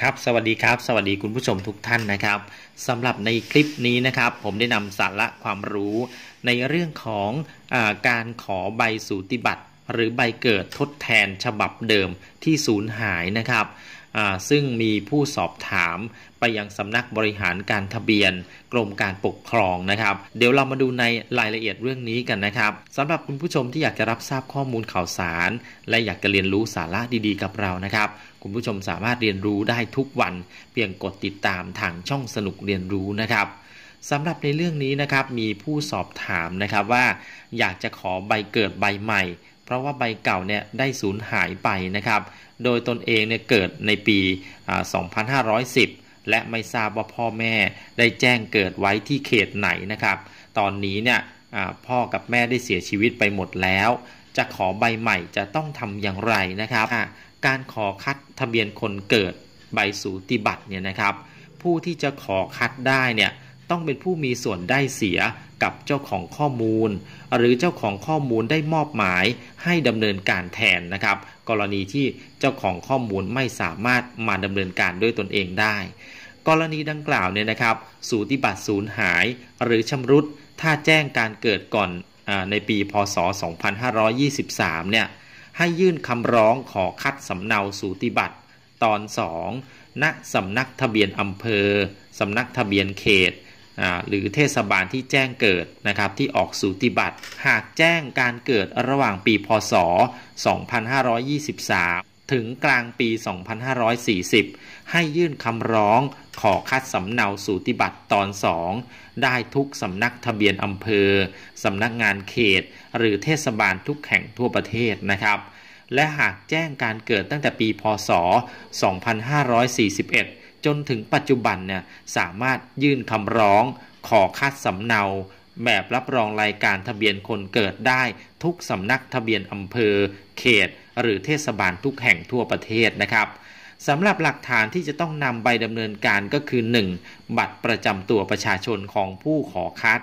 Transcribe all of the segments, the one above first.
ครับ สวัสดีครับ สวัสดีคุณผู้ชมทุกท่านนะครับ สำหรับในคลิปนี้นะครับ ผมได้นำสาระความรู้ ในเรื่องของอการขอใบสูติบัตรหรือใบเกิดทดแทนฉบับเดิมที่สูญหายนะครับซึ่งมีผู้สอบถามไปยังสำนักบริหารการทะเบียนกรมการปกครองนะครับ เดี๋ยวเรามาดูในรายละเอียดเรื่องนี้กันนะครับ สำหรับคุณผู้ชมที่อยากจะรับทราบข้อมูลข่าวสาร และอยากจะเรียนรู้สาระดีๆกับเรานะครับ คุณผู้ชมสามารถเรียนรู้ได้ทุกวัน เพียงกดติดตามทางช่องสนุกเรียนรู้นะครับ สำหรับในเรื่องนี้นะครับมีผู้สอบถามนะครับว่า อยากจะขอใบเกิดใบใหม่เพราะว่าใบเก่าเนี่ยได้สูญหายไปนะครับ โดยตนเองเนี่ยเกิดในปี 2510 และไม่ทราบว่าพ่อแม่ได้แจ้งเกิดไว้ที่เขตไหนนะครับ ตอนนี้เนี่ยพ่อกับแม่ได้เสียชีวิตไปหมดแล้ว จะขอใบใหม่จะต้องทำอย่างไรนะครับ การขอคัดทะเบียนคนเกิดใบสูติบัตรเนี่ยนะครับ ผู้ที่จะขอคัดได้เนี่ยต้องเป็นผู้มีส่วนได้เสียกับเจ้าของข้อมูล หรือเจ้าของข้อมูลได้มอบหมายให้ดำเนินการแทนนะครับ กรณีที่เจ้าของข้อมูลไม่สามารถมาดำเนินการด้วยตนเองได้ กรณีดังกล่าวเนี่ยนะครับ สูติบัตรสูญหาย หรือชำรุด ถ้าแจ้งการเกิดก่อนอในปี พศ 2523เนี่ย ให้ยื่นคำร้องขอคัดสำเนาสูติบัตรตอน 2 ณสำนักทะเบียนอำเภอสำนักทะเบียนเขตหรือเทศบาลที่แจ้งเกิดนะครับที่ออกสูติบัตรหากแจ้งการเกิดระหว่างปีพศ 2523 ถึงกลางปี 2540 ให้ยื่นคำร้องขอคัดสำเนาสูติบัตรตอน 2 ได้ทุกสำนักทะเบียนอำเภอสำนักงานเขต หรือเทศบาลทุกแห่งทั่วประเทศนะครับและหากแจ้งการเกิดตั้งแต่ปีพศ 2541จนถึงปัจจุบันเนี่ยสามารถยื่นคำร้อง ขอคัดสำเนา แบบรับรองรายการทะเบียนคนเกิดได้ทุกสำนักทะเบียนอำเภอ เขต หรือเทศบาลทุกแห่งทั่วประเทศนะครับสำหรับหลักฐานที่จะต้องนำไปดำเนินการก็คือ 1. บัตรประจำตัวประชาชนของผู้ขอคัด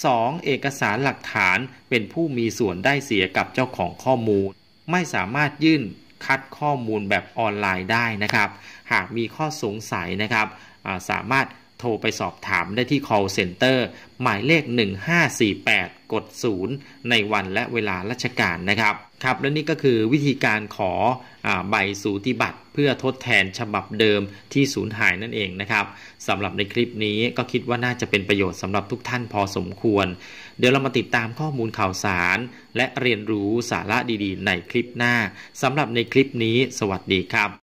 2. เอกสารหลักฐานเป็นผู้มีส่วนได้เสียกับเจ้าของข้อมูล ไม่สามารถยื่นคัดข้อมูลแบบออนไลน์ได้นะครับ หากมีข้อสงสัยนะครับ สามารถโทรไปสอบถามได้ที่ call center หมายเลข 1548กดศูนย์ในวันและเวลาราชการนะครับ ครับและนี่ก็คือวิธีการขออใบสูติบัตร เพื่อทดแทนฉบับเดิมที่สูญหายนั่นเองนะครับสำหรับในคลิปนี้ก็คิดว่าน่าจะเป็นประโยชน์สำหรับทุกท่านพอสมควรเดี๋ยวเรามาติดตามข้อมูลข่าวสารและเรียนรู้สาระดีๆ ในคลิปหน้าสำหรับในคลิปนี้ สวัสดีครับ